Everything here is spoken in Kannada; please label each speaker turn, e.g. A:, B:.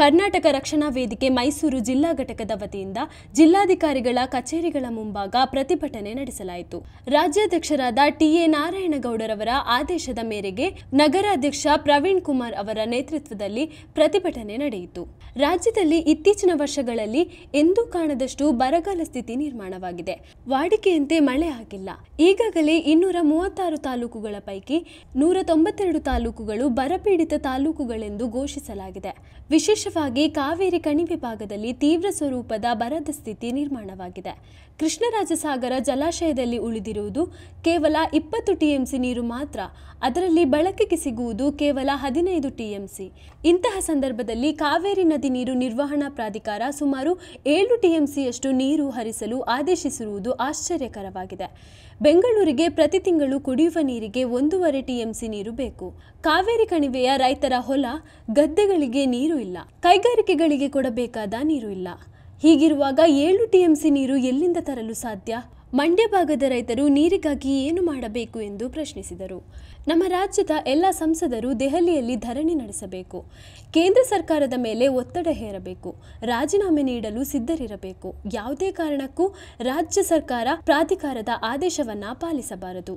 A: ಕರ್ನಾಟಕ ರಕ್ಷಣಾ ವೇದಿಕೆ ಮೈಸೂರು ಜಿಲ್ಲಾ ಘಟಕದ ವತಿಯಿಂದ ಜಿಲ್ಲಾಧಿಕಾರಿಗಳ ಕಚೇರಿಗಳ ಮುಂಭಾಗ ಪ್ರತಿಭಟನೆ ನಡೆಸಲಾಯಿತು ರಾಜ್ಯಾಧ್ಯಕ್ಷರಾದ ಟಿಎ ನಾರಾಯಣಗೌಡರವರ ಆದೇಶದ ಮೇರೆಗೆ ನಗರಾಧ್ಯಕ್ಷ ಪ್ರವೀಣ್ ಕುಮಾರ್ ಅವರ ನೇತೃತ್ವದಲ್ಲಿ ಪ್ರತಿಭಟನೆ ನಡೆಯಿತು ರಾಜ್ಯದಲ್ಲಿ ಇತ್ತೀಚಿನ ವರ್ಷಗಳಲ್ಲಿ ಎಂದೂ ಕಾಣದಷ್ಟು ಬರಗಾಲ ಸ್ಥಿತಿ ನಿರ್ಮಾಣವಾಗಿದೆ ವಾಡಿಕೆಯಂತೆ ಮಳೆ ಆಗಿಲ್ಲ ಈಗಾಗಲೇ ಇನ್ನೂರ ಮೂವತ್ತಾರು ತಾಲೂಕುಗಳ ಪೈಕಿ ನೂರ ತೊಂಬತ್ತೆರಡು ತಾಲೂಕುಗಳು ಬರಪೀಡಿತ ತಾಲೂಕುಗಳೆಂದು ಘೋಷಿಸಲಾಗಿದೆ ವಿಶೇಷವಾಗಿ ಕಾವೇರಿ ಕಣಿವೆ ಭಾಗದಲ್ಲಿ ತೀವ್ರ ಸ್ವರೂಪದ ಬರದ ಸ್ಥಿತಿ ನಿರ್ಮಾಣವಾಗಿದೆ ಕೃಷ್ಣರಾಜಸಾಗರ ಜಲಾಶಯದಲ್ಲಿ ಉಳಿದಿರುವುದು ಕೇವಲ ಇಪ್ಪತ್ತು ಟಿಎಂಸಿ ನೀರು ಮಾತ್ರ ಅದರಲ್ಲಿ ಬಳಕೆಗೆ ಸಿಗುವುದು ಕೇವಲ ಹದಿನೈದು ಟಿಎಂಸಿ ಇಂತಹ ಸಂದರ್ಭದಲ್ಲಿ ಕಾವೇರಿ ನದಿ ನದಿ ನೀರು ನಿರ್ವಹಣಾ ಪ್ರಾಧಿಕಾರ ಸುಮಾರು ಏಳು ಟಿಎಂಸಿಯಷ್ಟು ನೀರು ಹರಿಸಲು ಆದೇಶಿಸಿರುವುದು ಆಶ್ಚರ್ಯಕರವಾಗಿದೆ ಬೆಂಗಳೂರಿಗೆ ಪ್ರತಿ ತಿಂಗಳು ಕುಡಿಯುವ ನೀರಿಗೆ ಒಂದೂವರೆ ಟಿಎಂಸಿ ನೀರು ಬೇಕು ಕಾವೇರಿ ಕಣಿವೆಯ ರೈತರ ಹೊಲ ಗದ್ದೆಗಳಿಗೆ ನೀರು ಇಲ್ಲ ಕೈಗಾರಿಕೆಗಳಿಗೆ ಕೊಡಬೇಕಾದ ನೀರು ಇಲ್ಲ ಹೀಗಿರುವಾಗ ಏಳು ಟಿಎಂಸಿ ನೀರು ಎಲ್ಲಿಂದ ತರಲು ಸಾಧ್ಯ ಮಂಡ್ಯ ಭಾಗದ ರೈತರು ನೀರಿಗಾಗಿ ಏನು ಮಾಡಬೇಕು ಎಂದು ಪ್ರಶ್ನಿಸಿದರು ನಮ್ಮ ರಾಜ್ಯದ ಎಲ್ಲ ಸಂಸದರು ದೆಹಲಿಯಲ್ಲಿ ಧರಣಿ ನಡೆಸಬೇಕು ಕೇಂದ್ರ ಸರ್ಕಾರದ ಮೇಲೆ ಒತ್ತಡ ಹೇರಬೇಕು ರಾಜೀನಾಮೆ ನೀಡಲು ಸಿದ್ಧರಿರಬೇಕು ಯಾವುದೇ ಕಾರಣಕ್ಕೂ ರಾಜ್ಯ ಸರ್ಕಾರ ಪ್ರಾಧಿಕಾರದ ಆದೇಶವನ್ನು ಪಾಲಿಸಬಾರದು